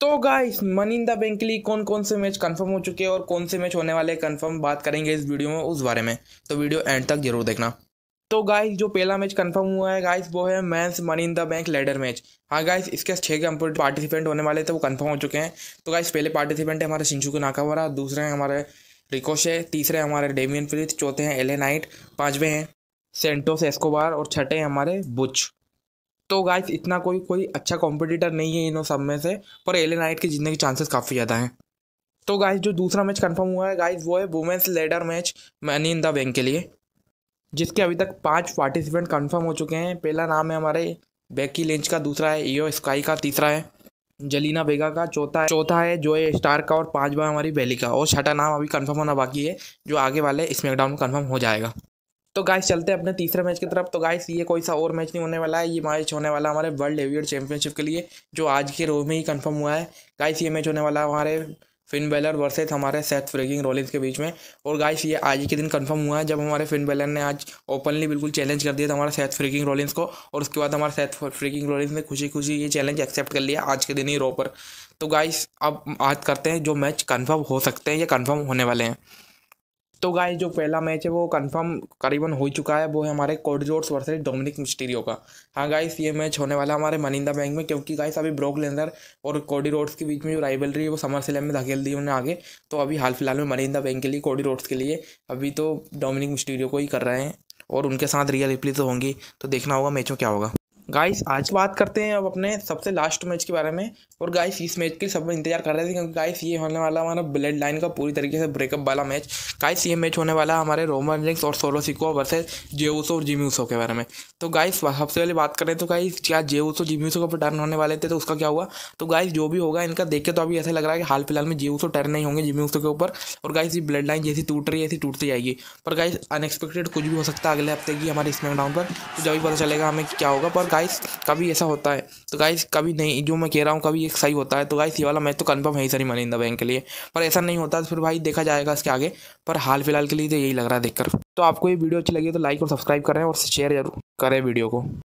तो guys money in the bank के लिए कौन कौन से मैच कंफर्म हो चुके हैं और कौन से मैच होने वाले कंफर्म बात करेंगे इस वीडियो में उस बारे में तो वीडियो एंड तक जरूर देखना तो गाइस जो पहला मैच कंफर्म हुआ है गाइस वो है men's money in the bank ladder match हाँ गाइस इसके छः के पार्टिसिपेंट होने वाले थे वो कन्फर्म हो चुके हैं तो गाइस पहले पार्टिसिपेंट है हमारे शिंशुको नाकावरा दूसरे हैं हमारे रिकोशे तीसरे हमारे डेमियन फ्रिथ चौथे हैं एले नाइट पाँचवें हैं सेंटोस एस्कोबार और छठे हैं हमारे बुच तो गाइस इतना कोई कोई अच्छा कॉम्पिटिटर नहीं है इनों सब में से पर एले नाइट के जीतने के चांसेस काफ़ी ज़्यादा हैं तो गाइस जो दूसरा मैच कंफर्म हुआ है गाइस वो है women's ladder match money in the bank के लिए जिसके अभी तक पांच पार्टिसिपेंट कंफर्म हो चुके हैं पहला नाम है हमारे बेकी लेंच का दूसरा है ईओ स्काई का तीसरा है जलीना बेगा का चौथा है चौथा है जो है स्टार का और पांचवा हमारी बेली का और छठा नाम अभी कंफर्म होना बाकी है जो आगे वाले स्मैकडाउन में कंफर्म हो जाएगा तो गाइस चलते हैं अपने तीसरे मैच की तरफ तो गाइस ये कोई सा और मैच नहीं होने वाला है ये मैच होने वाला हमारे वर्ल्ड हेवीवेट चैंपियनशिप के लिए जो आज के रोज में ही कंफर्म हुआ है गाइस ये मैच होने वाला है हमारे फिन बेलर वर्सेस हमारे सेथ फ्रेगिंग रोलिंस के बीच में और गाइस ये आज के दिन कंफर्म हुआ है जब हमारे फिन बेलर ने आज ओपनली बिल्कुल चैलेंज कर दिया था हमारे सेथ फ्रेगिंग रोलिंस को और उसके बाद हमारे सेथ फ्रेगिंग रोलिंस ने खुशी खुशी ये चैलेंज एक्सेप्ट कर लिया आज के दिन ही रो पर तो गाइस अब आज करते हैं जो मैच कन्फर्म हो सकते हैं या कन्फर्म होने वाले हैं तो गाय जो पहला मैच है वो कंफर्म करीबन हो चुका है वो है हमारे कोडजोर्स वर्सेज डोमिनिक मिस्टीरियो का हाँ गाइस ये मैच होने वाला हमारे मनिंदा बैंक में क्योंकि गाइस अभी ब्रोक लेंदर और कोडी रोड्स के बीच में जो राइवलरी है वो समर सेलेम में धकेल दी उन्हें आगे तो अभी हाल फिलहाल में मनिंदा बैंक के लिए कोडी रोड्स के लिए अभी तो डोमिनिक मिस्टीरियो को ही कर रहे हैं और उनके साथ रियल रिप्ले तो होंगी तो देखना होगा मैचों क्या होगा गाइस आज बात करते हैं अब अपने सबसे लास्ट मैच के बारे में और गाइस इस मैच के सब इंतजार कर रहे थे क्योंकि गाइस ये होने वाला हमारा ब्लड लाइन का पूरी तरीके से ब्रेकअप वाला मैच गाइस ये मैच होने वाला हमारे रोमन रिंग्स और सोलो सिको वर्सेज जेऊसो और जिम्यूसो के बारे में तो गाइस सबसे पहले बात करें तो गाइस क्या जेऊसो जिम्यूसो का टर्न होने वाले थे तो उसका क्या हुआ तो गाइस जो भी होगा इनका देखे तो अभी ऐसा लग रहा है कि हाल फिलहाल में जेऊसो टर्न नहीं होंगे जिम्यूसो के ऊपर और गाइस ये ब्लड लाइन जैसी टूट रही है ऐसी टूटती जाएगी पर गाइस अनएक्सपेक्टेड कुछ भी हो सकता है अगले हफ्ते की हमारे स्मैकडाउन पर तो जब भी पता चलेगा हमें क्या होगा पर गाइस कभी ऐसा होता है तो गाइस कभी नहीं जो मैं कह रहा हूँ कभी एक सही होता है तो गाइस ये वाला मैच तो कन्फर्म है ही सर मनिंदा बैंक के लिए पर ऐसा नहीं होता तो फिर भाई देखा जाएगा इसके आगे पर हाल फिलहाल के लिए तो यही लग रहा है देखकर तो आपको ये वीडियो अच्छी लगी तो लाइक और सब्सक्राइब करें और शेयर जरूर करें वीडियो को